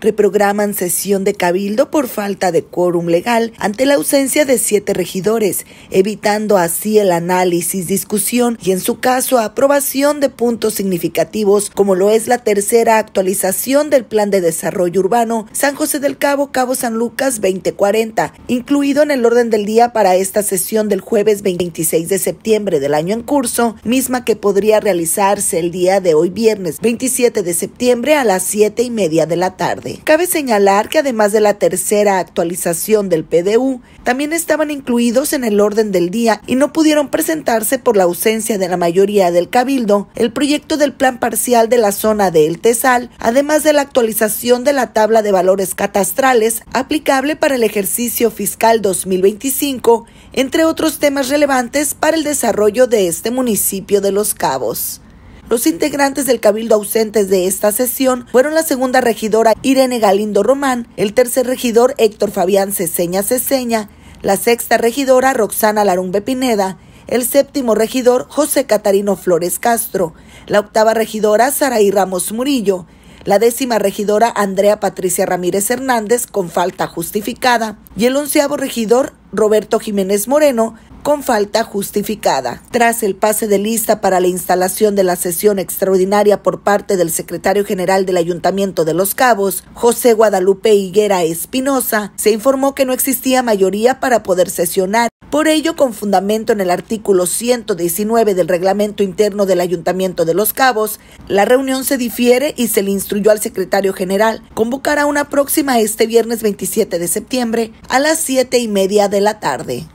reprograman sesión de cabildo por falta de quórum legal ante la ausencia de siete regidores, evitando así el análisis, discusión y en su caso aprobación de puntos significativos como lo es la tercera actualización del Plan de Desarrollo Urbano San José del Cabo Cabo San Lucas 2040, incluido en el orden del día para esta sesión del jueves 26 de septiembre del año en curso, misma que podría realizarse el día de hoy viernes 27 de septiembre a las siete y media de la tarde. Cabe señalar que además de la tercera actualización del PDU, también estaban incluidos en el orden del día y no pudieron presentarse por la ausencia de la mayoría del Cabildo el proyecto del plan parcial de la zona de El Tesal, además de la actualización de la tabla de valores catastrales aplicable para el ejercicio fiscal 2025, entre otros temas relevantes para el desarrollo de este municipio de Los Cabos. Los integrantes del cabildo ausentes de esta sesión fueron la segunda regidora Irene Galindo Román, el tercer regidor Héctor Fabián Ceseña Ceseña, la sexta regidora Roxana Larumbe Pineda, el séptimo regidor José Catarino Flores Castro, la octava regidora Saraí Ramos Murillo, la décima regidora Andrea Patricia Ramírez Hernández con falta justificada y el onceavo regidor Roberto Jiménez Moreno con falta justificada. Tras el pase de lista para la instalación de la sesión extraordinaria por parte del secretario general del Ayuntamiento de Los Cabos, José Guadalupe Higuera Espinosa, se informó que no existía mayoría para poder sesionar por ello, con fundamento en el artículo 119 del reglamento interno del Ayuntamiento de Los Cabos, la reunión se difiere y se le instruyó al secretario general convocar a una próxima este viernes 27 de septiembre a las siete y media de la tarde.